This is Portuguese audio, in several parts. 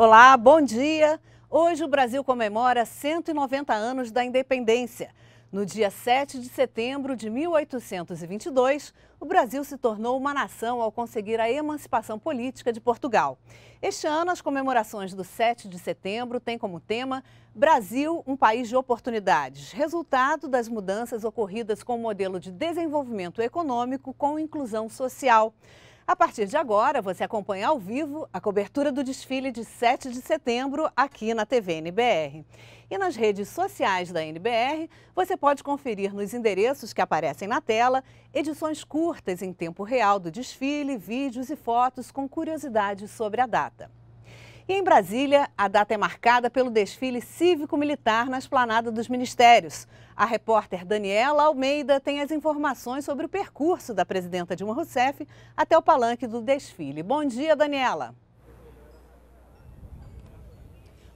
Olá, bom dia! Hoje o Brasil comemora 190 anos da independência. No dia 7 de setembro de 1822, o Brasil se tornou uma nação ao conseguir a emancipação política de Portugal. Este ano, as comemorações do 7 de setembro têm como tema Brasil, um país de oportunidades, resultado das mudanças ocorridas com o modelo de desenvolvimento econômico com inclusão social. A partir de agora, você acompanha ao vivo a cobertura do desfile de 7 de setembro aqui na TV NBR. E nas redes sociais da NBR, você pode conferir nos endereços que aparecem na tela edições curtas em tempo real do desfile, vídeos e fotos com curiosidades sobre a data. E em Brasília, a data é marcada pelo desfile cívico-militar na esplanada dos ministérios. A repórter Daniela Almeida tem as informações sobre o percurso da presidenta Dilma Rousseff até o palanque do desfile. Bom dia, Daniela.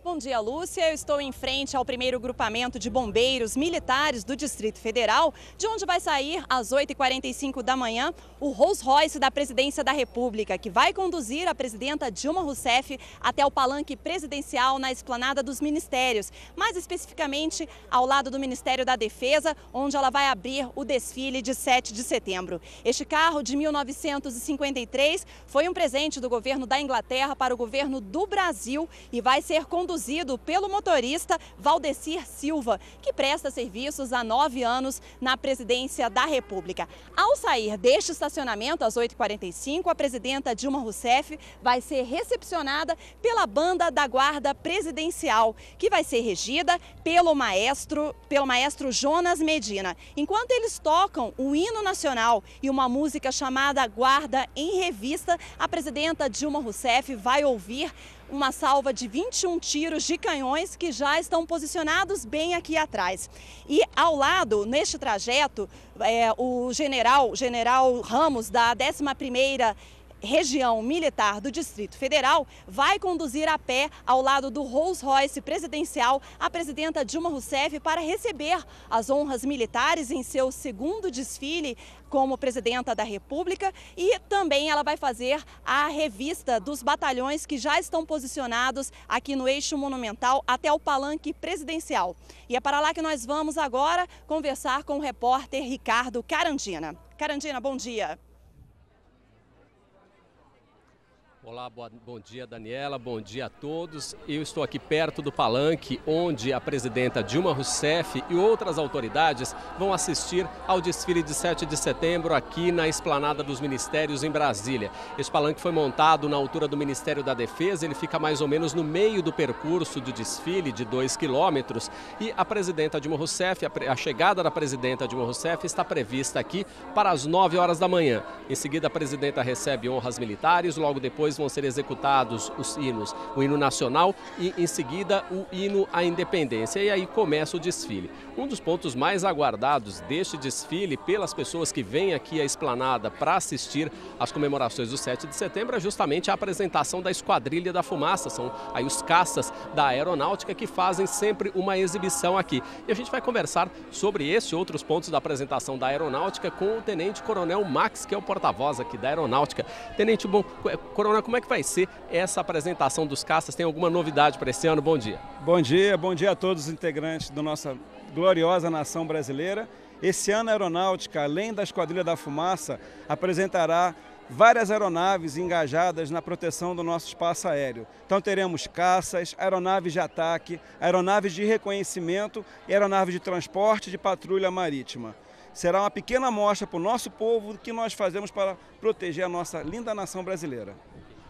Bom dia, Lúcia. Eu estou em frente ao primeiro grupamento de bombeiros militares do Distrito Federal, de onde vai sair às 8h45 da manhã o Rolls Royce da Presidência da República, que vai conduzir a presidenta Dilma Rousseff até o palanque presidencial na esplanada dos ministérios, mais especificamente ao lado do Ministério da Defesa, onde ela vai abrir o desfile de 7 de setembro. Este carro de 1953 foi um presente do governo da Inglaterra para o governo do Brasil e vai ser conduzido conduzido pelo motorista Valdecir Silva, que presta serviços há nove anos na presidência da República. Ao sair deste estacionamento, às 8h45, a presidenta Dilma Rousseff vai ser recepcionada pela banda da Guarda Presidencial, que vai ser regida pelo maestro, pelo maestro Jonas Medina. Enquanto eles tocam o hino nacional e uma música chamada Guarda em Revista, a presidenta Dilma Rousseff vai ouvir uma salva de 21 tiros tiros de canhões que já estão posicionados bem aqui atrás. E ao lado, neste trajeto, é, o general, general Ramos, da 11ª região militar do Distrito Federal, vai conduzir a pé ao lado do Rolls-Royce presidencial a presidenta Dilma Rousseff para receber as honras militares em seu segundo desfile como presidenta da República e também ela vai fazer a revista dos batalhões que já estão posicionados aqui no eixo monumental até o palanque presidencial. E é para lá que nós vamos agora conversar com o repórter Ricardo Carandina. Carandina, bom dia. Olá, boa, bom dia Daniela, bom dia a todos. Eu estou aqui perto do palanque onde a presidenta Dilma Rousseff e outras autoridades vão assistir ao desfile de 7 de setembro aqui na Esplanada dos Ministérios em Brasília. Esse palanque foi montado na altura do Ministério da Defesa, ele fica mais ou menos no meio do percurso do desfile de 2 quilômetros e a presidenta Dilma Rousseff, a, a chegada da presidenta Dilma Rousseff está prevista aqui para as 9 horas da manhã. Em seguida, a presidenta recebe honras militares, logo depois depois vão ser executados os hinos, o hino nacional e em seguida o hino à independência. E aí começa o desfile. Um dos pontos mais aguardados deste desfile pelas pessoas que vêm aqui à esplanada para assistir às comemorações do 7 de setembro é justamente a apresentação da Esquadrilha da Fumaça. São aí os caças da aeronáutica que fazem sempre uma exibição aqui. E a gente vai conversar sobre esse e outros pontos da apresentação da aeronáutica com o Tenente Coronel Max, que é o porta-voz aqui da aeronáutica. Tenente, bom, Coronel, como é que vai ser essa apresentação dos caças? Tem alguma novidade para esse ano? Bom dia. Bom dia, bom dia a todos os integrantes da nossa gloriosa nação brasileira. Esse ano a aeronáutica, além da Esquadrilha da Fumaça, apresentará várias aeronaves engajadas na proteção do nosso espaço aéreo. Então teremos caças, aeronaves de ataque, aeronaves de reconhecimento e aeronaves de transporte de patrulha marítima. Será uma pequena amostra para o nosso povo do que nós fazemos para proteger a nossa linda nação brasileira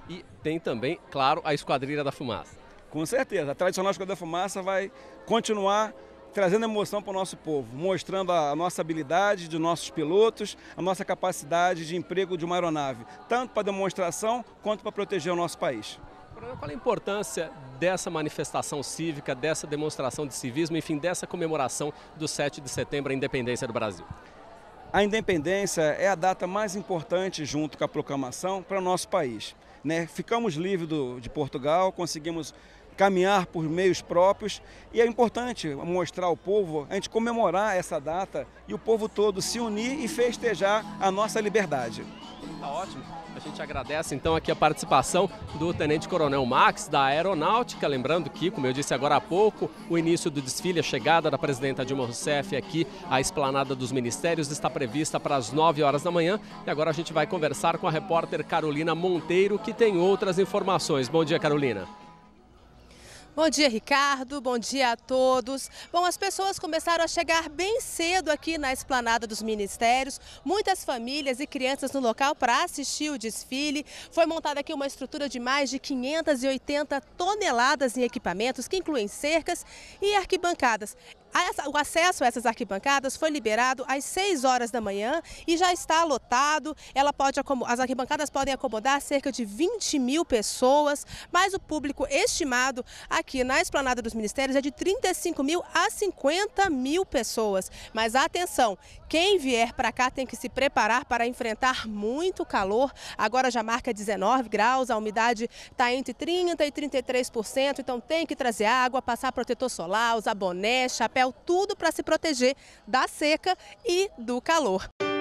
e tem também, claro, a Esquadrilha da Fumaça. Com certeza, a tradicional Esquadrilha da Fumaça vai continuar trazendo emoção para o nosso povo, mostrando a nossa habilidade de nossos pilotos, a nossa capacidade de emprego de uma aeronave, tanto para demonstração quanto para proteger o nosso país. Qual é, é a importância dessa manifestação cívica, dessa demonstração de civismo, enfim, dessa comemoração do 7 de setembro, a independência do Brasil? A independência é a data mais importante, junto com a proclamação, para o nosso país. Né? Ficamos livres do, de Portugal, conseguimos caminhar por meios próprios e é importante mostrar ao povo, a gente comemorar essa data e o povo todo se unir e festejar a nossa liberdade. Tá ótimo. A gente agradece então aqui a participação do Tenente Coronel Max da Aeronáutica, lembrando que, como eu disse agora há pouco, o início do desfile, a chegada da presidenta Dilma Rousseff aqui à esplanada dos ministérios está prevista para as 9 horas da manhã. E agora a gente vai conversar com a repórter Carolina Monteiro, que tem outras informações. Bom dia, Carolina. Bom dia, Ricardo. Bom dia a todos. Bom, as pessoas começaram a chegar bem cedo aqui na esplanada dos ministérios. Muitas famílias e crianças no local para assistir o desfile. Foi montada aqui uma estrutura de mais de 580 toneladas em equipamentos, que incluem cercas e arquibancadas. O acesso a essas arquibancadas foi liberado às 6 horas da manhã e já está lotado. Ela pode as arquibancadas podem acomodar cerca de 20 mil pessoas, mas o público estimado aqui na Esplanada dos Ministérios é de 35 mil a 50 mil pessoas. Mas atenção, quem vier para cá tem que se preparar para enfrentar muito calor. Agora já marca 19 graus, a umidade está entre 30% e 33%, então tem que trazer água, passar protetor solar, usar boné, chapéu papel, tudo para se proteger da seca e do calor.